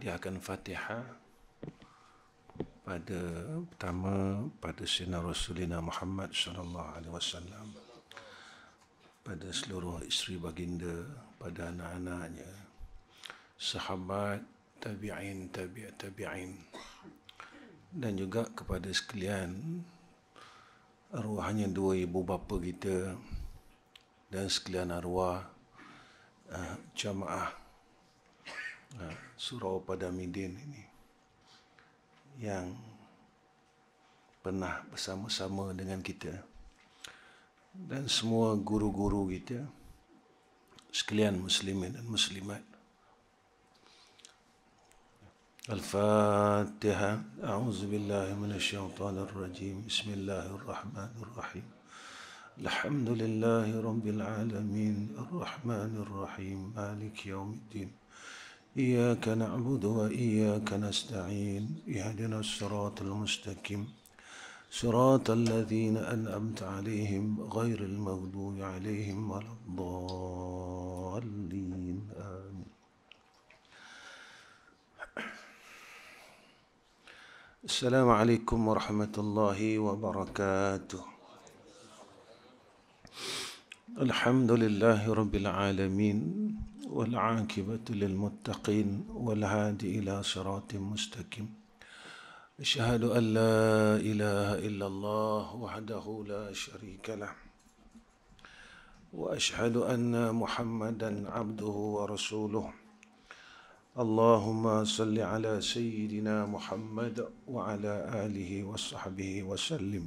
hadiahkan Fatihah pada pertama pada Sina Rasulina Muhammad sallallahu alaihi wasallam pada seluruh isteri baginda pada anak-anaknya sahabat tabi'in tabi' tabi'in dan juga kepada sekalian arwahnya dua ibu bapa kita dan sekalian arwah uh, jamaah Ya. surau pada Midin ini yang pernah bersama-sama dengan kita dan semua guru-guru kita sekalian muslimin dan muslimat Al-Fatiha A'udzu billahi minasyaitonir rajim Bismillahirrahmanirrahim Alhamdulillahi rabbil alamin Arrahmanirrahim Malik yaumiddin إياك نعبد وإياك نستعين اهدنا الصراط المستقيم صراط الذين أنعمت عليهم غير المغضوب عليهم ولا الضالين آمين السلام عليكم ورحمة الله وبركاته الحمد لله رب العالمين والعاقبة للمتقين والهادي إلى صراط مستقيم أشهد أن لا إله إلا الله وحده لا شريك له وأشهد أن محمدا عبده ورسوله اللهم صل على سيدنا محمد وعلى آله وصحبه وسلم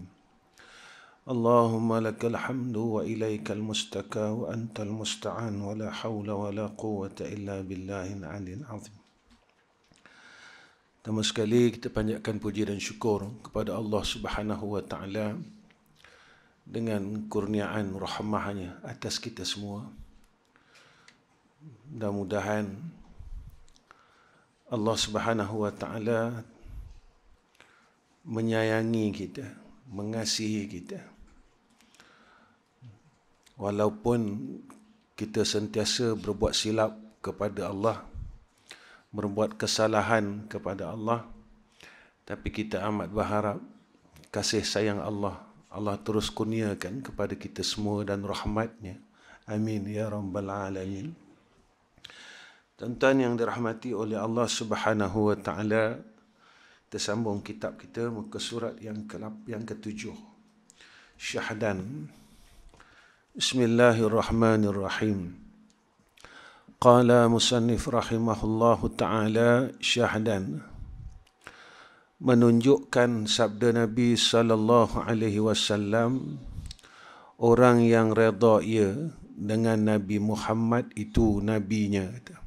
اللهم لك الحمد وإليك المستكى وأنت المستعان ولا حول ولا قوة إلا بالله العلي العظيم Pertama sekali kita panjatkan puji dan syukur kepada Allah Subhanahu Wa Taala dengan kurniaan rahmahnya atas kita semua. Mudah-mudahan Allah Subhanahu Wa Taala menyayangi kita, mengasihi kita, walaupun kita sentiasa berbuat silap kepada Allah berbuat kesalahan kepada Allah tapi kita amat berharap kasih sayang Allah Allah terus kurniakan kepada kita semua dan rahmatnya amin ya rabbal alamin tuan-tuan yang dirahmati oleh Allah subhanahu wa ta'ala tersambung kitab kita muka surat yang ke-7 syahdan syahdan بسم الله الرحمن الرحيم قال مصنف رحمه menunjukkan sabda Nabi sallallahu alaihi wasallam orang yang redha ia dengan Nabi Muhammad itu nabinya kata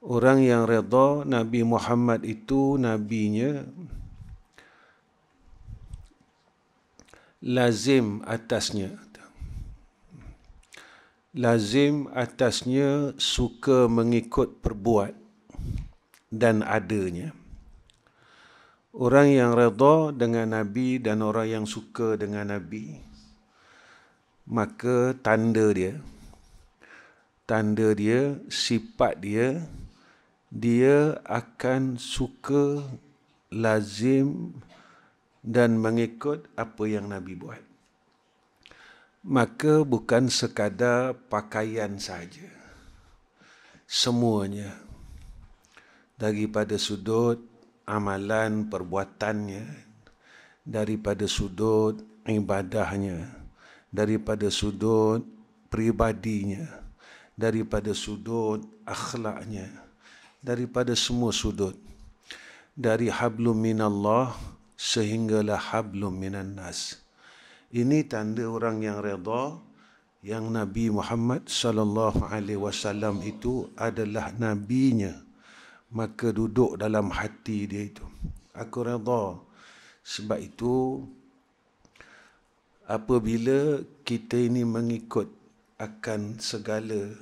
orang yang redha Nabi Muhammad itu nabinya lazim atasnya lazim atasnya suka mengikut perbuat dan adanya orang yang redha dengan nabi dan orang yang suka dengan nabi maka tanda dia tanda dia sifat dia dia akan suka lazim dan mengikut apa yang Nabi buat. Maka bukan sekadar pakaian saja. Semuanya daripada sudut amalan perbuatannya, daripada sudut ibadahnya, daripada sudut pribadinya, daripada sudut akhlaknya, daripada semua sudut. Dari hablum minallah sehinggalah hablum minan nas. Ini tanda orang yang redha yang Nabi Muhammad sallallahu alaihi wasallam itu adalah nabinya. Maka duduk dalam hati dia itu. Aku redha. Sebab itu apabila kita ini mengikut akan segala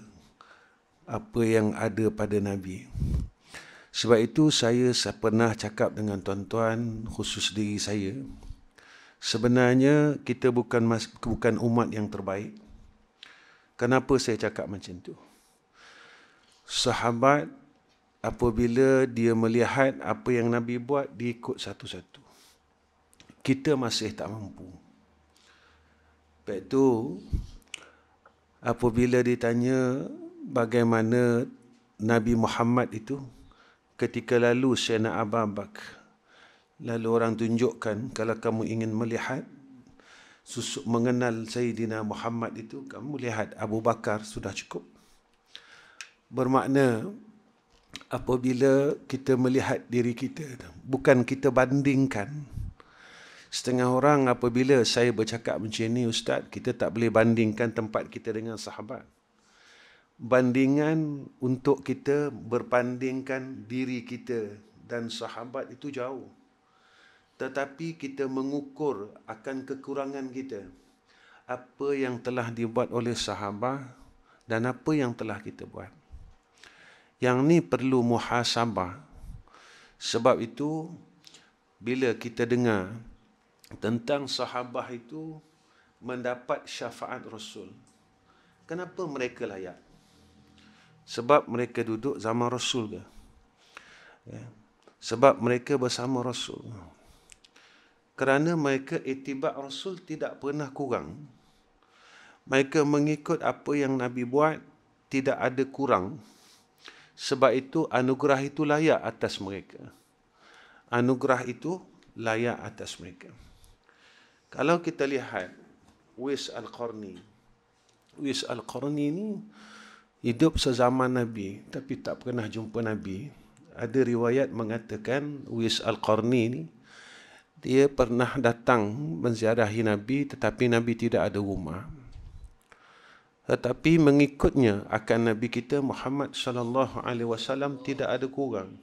apa yang ada pada Nabi. Sebab itu saya pernah cakap dengan tuan-tuan khusus diri saya Sebenarnya kita bukan mas- bukan umat yang terbaik Kenapa saya cakap macam tu? Sahabat apabila dia melihat apa yang Nabi buat Dia ikut satu-satu Kita masih tak mampu Lepas itu apabila ditanya bagaimana Nabi Muhammad itu ketika lalu Sayyidina Abu Bakar lalu orang tunjukkan kalau kamu ingin melihat susuk mengenal Sayyidina Muhammad itu kamu lihat Abu Bakar sudah cukup bermakna apabila kita melihat diri kita bukan kita bandingkan setengah orang apabila saya bercakap macam ni ustaz kita tak boleh bandingkan tempat kita dengan sahabat bandingan untuk kita berbandingkan diri kita dan sahabat itu jauh. Tetapi kita mengukur akan kekurangan kita. Apa yang telah dibuat oleh sahabat dan apa yang telah kita buat. Yang ni perlu muhasabah. Sebab itu, bila kita dengar tentang sahabat itu mendapat syafaat Rasul, kenapa mereka layak? Sebab mereka duduk zaman Rasul ke? Ya. Sebab mereka bersama Rasul. Kerana mereka itibat Rasul tidak pernah kurang. Mereka mengikut apa yang Nabi buat tidak ada kurang. Sebab itu anugerah itu layak atas mereka. Anugerah itu layak atas mereka. Kalau kita lihat Wis Al-Qarni. Wis Al-Qarni ni hidup sezaman Nabi tapi tak pernah jumpa Nabi ada riwayat mengatakan Wis Al-Qarni ni dia pernah datang menziarahi Nabi tetapi Nabi tidak ada rumah tetapi mengikutnya akan Nabi kita Muhammad sallallahu alaihi wasallam tidak ada kurang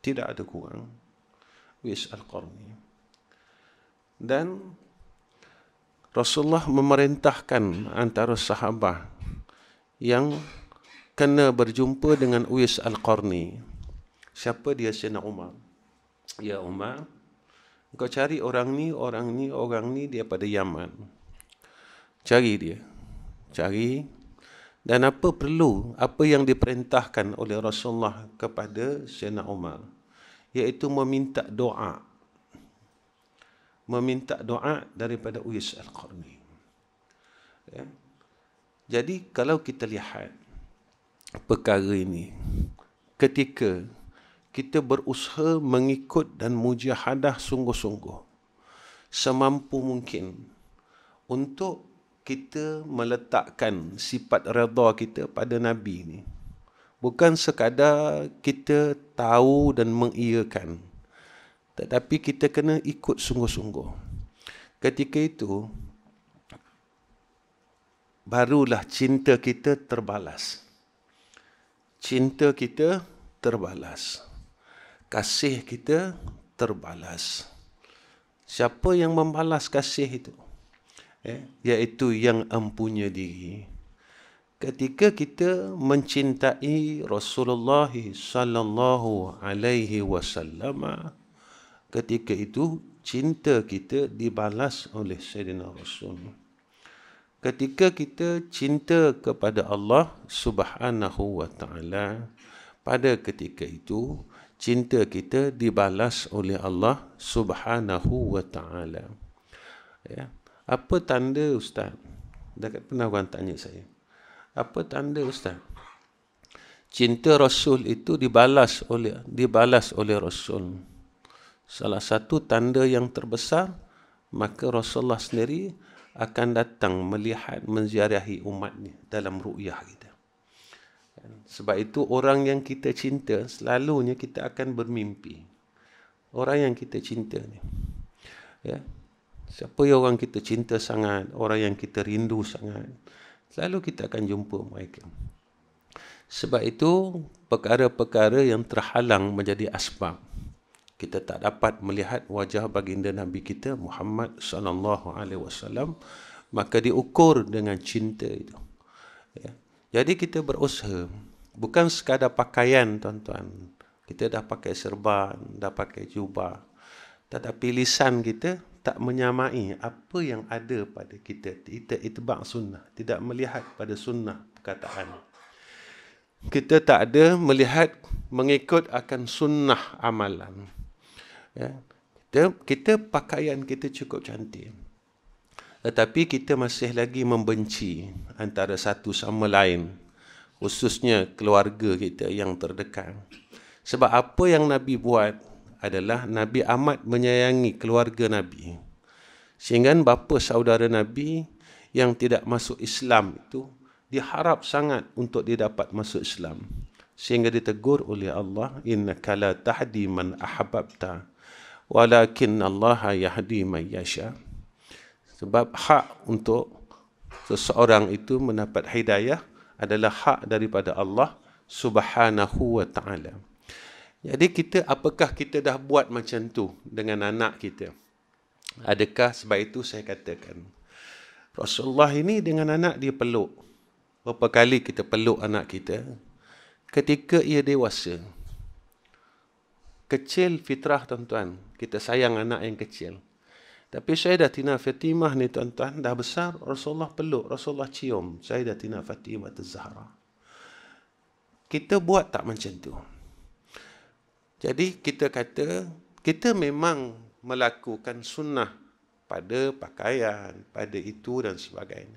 tidak ada kurang Wis Al-Qarni dan Rasulullah memerintahkan antara sahabat yang kena berjumpa dengan Uis Al-Qarni. Siapa dia Sina Umar? Ya Umar, kau cari orang ni, orang ni, orang ni dia pada Yaman. Cari dia. Cari. Dan apa perlu, apa yang diperintahkan oleh Rasulullah kepada Sina Umar? Iaitu meminta doa. Meminta doa daripada Uis Al-Qarni. Ya. Jadi kalau kita lihat, perkara ini ketika kita berusaha mengikut dan mujahadah sungguh-sungguh semampu mungkin untuk kita meletakkan sifat redha kita pada Nabi ini. Bukan sekadar kita tahu dan mengiyakan. Tetapi kita kena ikut sungguh-sungguh. Ketika itu, barulah cinta kita terbalas cinta kita terbalas. Kasih kita terbalas. Siapa yang membalas kasih itu? Eh, iaitu yang Ampunya diri. Ketika kita mencintai Rasulullah sallallahu alaihi wasallam, ketika itu cinta kita dibalas oleh Sayyidina Rasulullah ketika kita cinta kepada Allah Subhanahu wa taala pada ketika itu cinta kita dibalas oleh Allah Subhanahu wa taala ya apa tanda ustaz Dah pernah orang tanya saya apa tanda ustaz cinta rasul itu dibalas oleh dibalas oleh rasul salah satu tanda yang terbesar maka rasulullah sendiri akan datang melihat menziarahi umatnya dalam ru'yah kita. Sebab itu orang yang kita cinta selalunya kita akan bermimpi. Orang yang kita cinta Ya. Siapa yang orang kita cinta sangat, orang yang kita rindu sangat, selalu kita akan jumpa mereka. Sebab itu perkara-perkara yang terhalang menjadi asbab kita tak dapat melihat wajah baginda Nabi kita Muhammad sallallahu alaihi wasallam maka diukur dengan cinta itu. Ya. Jadi kita berusaha bukan sekadar pakaian tuan-tuan. Kita dah pakai serban, dah pakai jubah. Tetapi lisan kita tak menyamai apa yang ada pada kita. Kita itibak sunnah. Tidak melihat pada sunnah perkataan. Kita tak ada melihat mengikut akan sunnah amalan. Ya. Kita, kita pakaian kita cukup cantik. Tetapi kita masih lagi membenci antara satu sama lain. Khususnya keluarga kita yang terdekat. Sebab apa yang Nabi buat adalah Nabi amat menyayangi keluarga Nabi. Sehingga bapa saudara Nabi yang tidak masuk Islam itu diharap sangat untuk dia dapat masuk Islam. Sehingga ditegur oleh Allah, Inna kala tahdi man ahbabta walakin Allah yahdi man yasha. Sebab hak untuk seseorang itu mendapat hidayah adalah hak daripada Allah Subhanahu wa taala. Jadi kita apakah kita dah buat macam tu dengan anak kita? Adakah sebab itu saya katakan Rasulullah ini dengan anak dia peluk. Berapa kali kita peluk anak kita ketika ia dewasa? kecil fitrah tuan-tuan. Kita sayang anak yang kecil. Tapi Sayyidatina Fatimah ni tuan-tuan dah besar, Rasulullah peluk, Rasulullah cium Sayyidatina Fatimah Az-Zahra. Kita buat tak macam tu. Jadi kita kata, kita memang melakukan sunnah pada pakaian, pada itu dan sebagainya.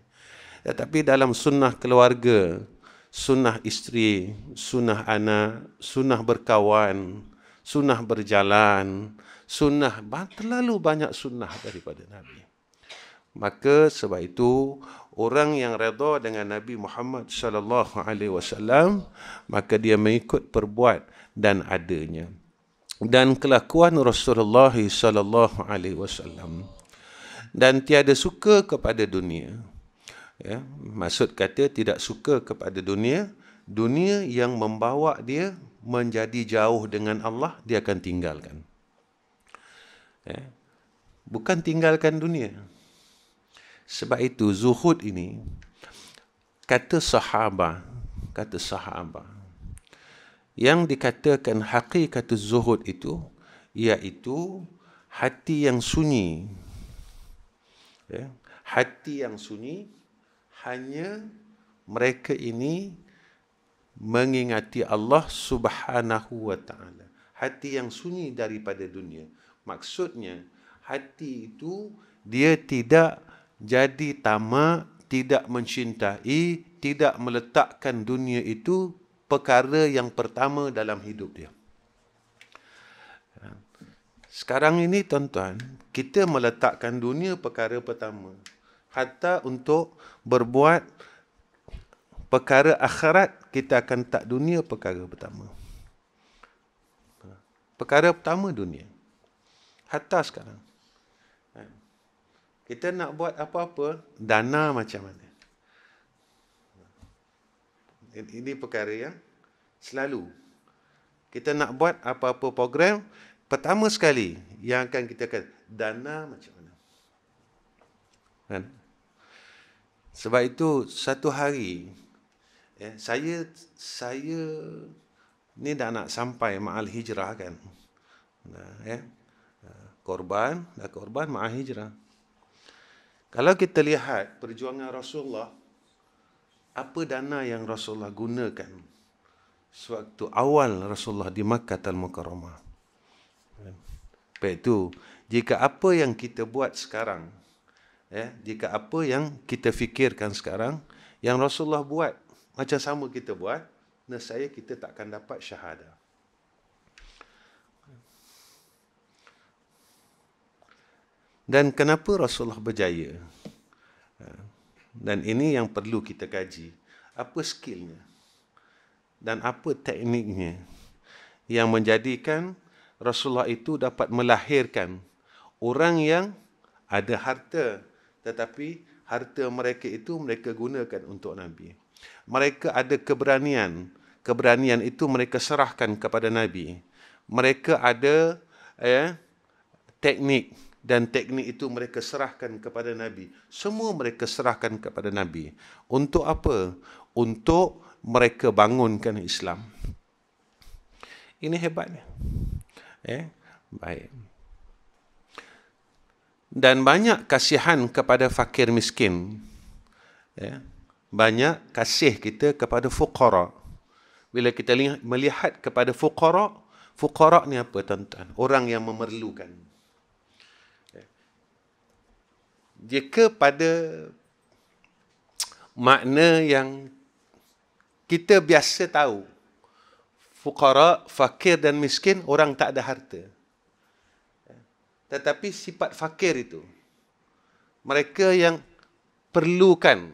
Tetapi dalam sunnah keluarga, sunnah isteri, sunnah anak, sunnah berkawan, sunnah berjalan, sunnah terlalu banyak sunnah daripada Nabi. Maka sebab itu orang yang redha dengan Nabi Muhammad sallallahu alaihi wasallam maka dia mengikut perbuat dan adanya dan kelakuan Rasulullah sallallahu alaihi wasallam dan tiada suka kepada dunia ya maksud kata tidak suka kepada dunia dunia yang membawa dia menjadi jauh dengan Allah, dia akan tinggalkan. Eh? Bukan tinggalkan dunia. Sebab itu, zuhud ini, kata sahabah, kata sahabah, yang dikatakan hakikat zuhud itu, iaitu hati yang sunyi. Eh? Hati yang sunyi, hanya mereka ini mengingati Allah Subhanahu wa taala. Hati yang sunyi daripada dunia. Maksudnya hati itu dia tidak jadi tamak, tidak mencintai, tidak meletakkan dunia itu perkara yang pertama dalam hidup dia. Sekarang ini tuan-tuan, kita meletakkan dunia perkara pertama. Hatta untuk berbuat perkara akhirat kita akan tak dunia perkara pertama perkara pertama dunia hatta sekarang kita nak buat apa-apa dana macam mana ini perkara yang selalu kita nak buat apa-apa program pertama sekali yang akan kita kata dana macam mana kan? sebab itu satu hari Ya, saya saya ni dah nak sampai ma'al hijrah kan. Nah, ya. Korban, dah korban ma'al hijrah. Kalau kita lihat perjuangan Rasulullah, apa dana yang Rasulullah gunakan sewaktu awal Rasulullah di Makkah Tal Mukarramah. Baik tu, jika apa yang kita buat sekarang, ya, jika apa yang kita fikirkan sekarang, yang Rasulullah buat macam sama kita buat nescaya kita takkan dapat syahadah dan kenapa Rasulullah berjaya dan ini yang perlu kita kaji apa skillnya dan apa tekniknya yang menjadikan Rasulullah itu dapat melahirkan orang yang ada harta tetapi harta mereka itu mereka gunakan untuk Nabi mereka ada keberanian keberanian itu mereka serahkan kepada nabi mereka ada eh teknik dan teknik itu mereka serahkan kepada nabi semua mereka serahkan kepada nabi untuk apa untuk mereka bangunkan Islam ini hebatnya eh baik dan banyak kasihan kepada fakir miskin ya banyak kasih kita kepada fuqara. Bila kita melihat kepada fuqara, fuqara ni apa tuan-tuan? Orang yang memerlukan. Dia ya. kepada makna yang kita biasa tahu. Fuqara, fakir dan miskin, orang tak ada harta. Ya. Tetapi sifat fakir itu, mereka yang perlukan,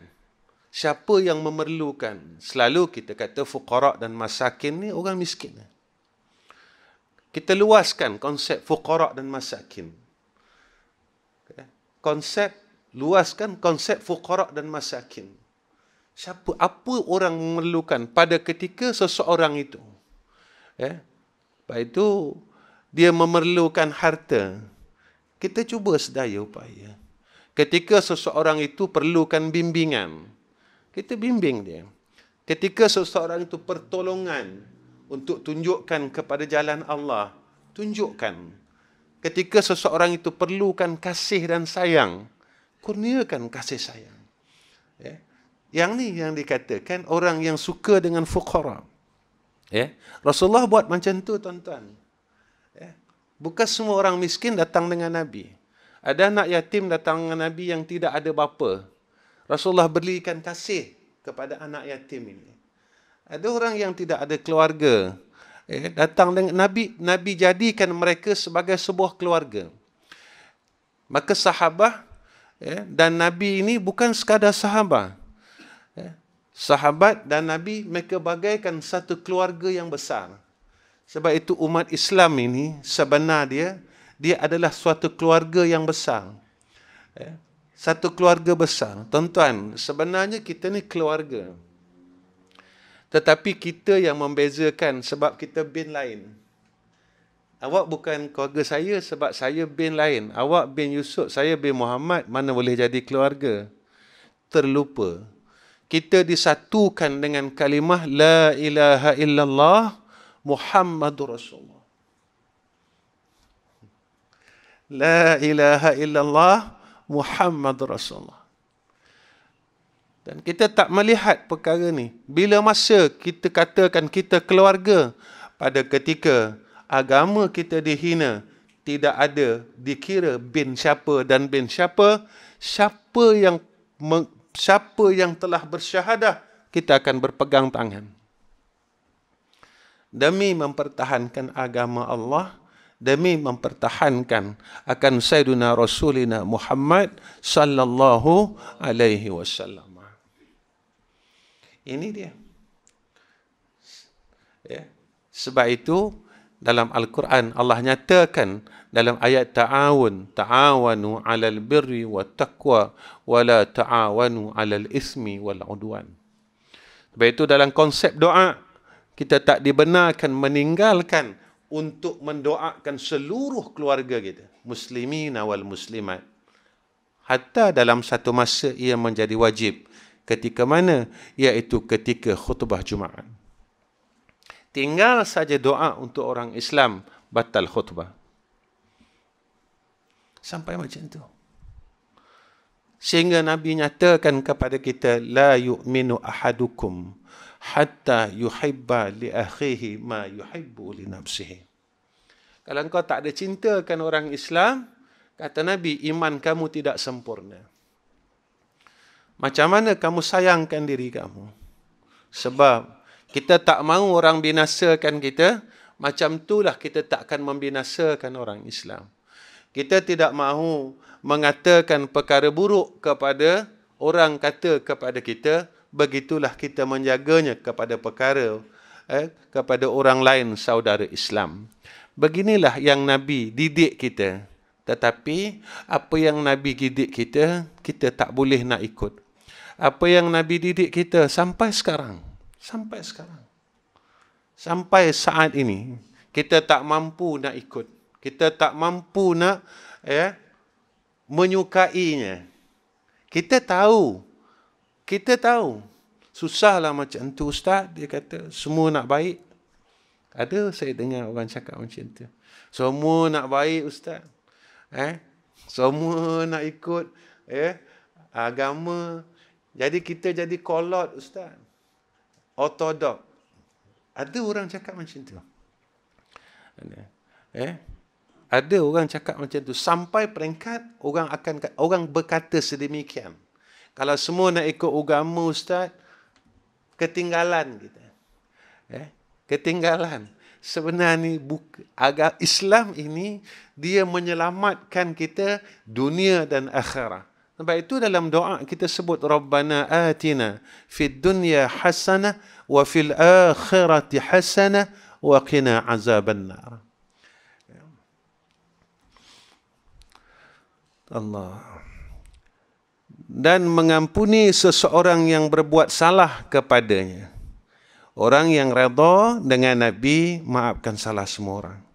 siapa yang memerlukan. Selalu kita kata fukara dan masakin ni orang miskin. Kita luaskan konsep fukara dan masakin. Konsep, luaskan konsep fukara dan masakin. Siapa, apa orang memerlukan pada ketika seseorang itu. Ya. Lepas itu, dia memerlukan harta. Kita cuba sedaya upaya. Ketika seseorang itu perlukan bimbingan kita bimbing dia. Ketika seseorang itu pertolongan untuk tunjukkan kepada jalan Allah, tunjukkan. Ketika seseorang itu perlukan kasih dan sayang, kurniakan kasih sayang. Ya. Yang ni yang dikatakan orang yang suka dengan fukara. Ya. Rasulullah buat macam tu tuan-tuan. Ya. Bukan semua orang miskin datang dengan Nabi. Ada anak yatim datang dengan Nabi yang tidak ada bapa. Rasulullah berikan kasih kepada anak yatim ini. Ada orang yang tidak ada keluarga. Eh, datang dengan Nabi. Nabi jadikan mereka sebagai sebuah keluarga. Maka sahabah eh, dan Nabi ini bukan sekadar sahabah. Eh, sahabat dan Nabi mereka bagaikan satu keluarga yang besar. Sebab itu umat Islam ini sebenarnya dia, dia adalah suatu keluarga yang besar. Eh, satu keluarga besar. Tuan-tuan, sebenarnya kita ni keluarga. Tetapi kita yang membezakan sebab kita bin lain. Awak bukan keluarga saya sebab saya bin lain. Awak bin Yusuf, saya bin Muhammad. Mana boleh jadi keluarga? Terlupa. Kita disatukan dengan kalimah La ilaha illallah Muhammadur Rasulullah. La ilaha illallah Muhammad Rasulullah. Dan kita tak melihat perkara ni. Bila masa kita katakan kita keluarga pada ketika agama kita dihina, tidak ada dikira bin siapa dan bin siapa, siapa yang siapa yang telah bersyahadah, kita akan berpegang tangan. Demi mempertahankan agama Allah, demi mempertahankan akan Sayyidina Rasulina Muhammad sallallahu alaihi wasallam. Ini dia. Ya. Sebab itu dalam Al-Quran Allah nyatakan dalam ayat ta'awun ta'awanu 'alal birri wat taqwa wa la ta'awanu 'alal ismi wal udwan. Sebab itu dalam konsep doa kita tak dibenarkan meninggalkan untuk mendoakan seluruh keluarga kita muslimin awal muslimat hatta dalam satu masa ia menjadi wajib ketika mana iaitu ketika khutbah jumaat tinggal saja doa untuk orang Islam batal khutbah sampai macam tu sehingga nabi nyatakan kepada kita la yu'minu ahadukum hatta yuhibba li akhihi ma yuhibbu li nafsihi. Kalau engkau tak ada cintakan orang Islam, kata Nabi, iman kamu tidak sempurna. Macam mana kamu sayangkan diri kamu? Sebab kita tak mahu orang binasakan kita, macam itulah kita takkan membinasakan orang Islam. Kita tidak mahu mengatakan perkara buruk kepada orang kata kepada kita, begitulah kita menjaganya kepada perkara eh, kepada orang lain saudara Islam. Beginilah yang Nabi didik kita. Tetapi apa yang Nabi didik kita, kita tak boleh nak ikut. Apa yang Nabi didik kita sampai sekarang, sampai sekarang. Sampai saat ini kita tak mampu nak ikut. Kita tak mampu nak ya menyukainya. Kita tahu kita tahu susahlah macam tu ustaz dia kata semua nak baik ada saya dengar orang cakap macam tu semua nak baik ustaz eh semua nak ikut eh agama jadi kita jadi kolot ustaz ortodok ada orang cakap macam tu eh ada orang cakap macam tu sampai peringkat orang akan orang berkata sedemikian kalau semua nak ikut agama ustaz, ketinggalan kita. Eh? Ketinggalan. Sebenarnya agak Islam ini dia menyelamatkan kita dunia dan akhirat. Sebab itu dalam doa kita sebut Rabbana atina fid dunya hasanah wa fil akhirati hasanah wa qina azabannar. Ya. Allah dan mengampuni seseorang yang berbuat salah kepadanya. Orang yang redha dengan Nabi maafkan salah semua orang.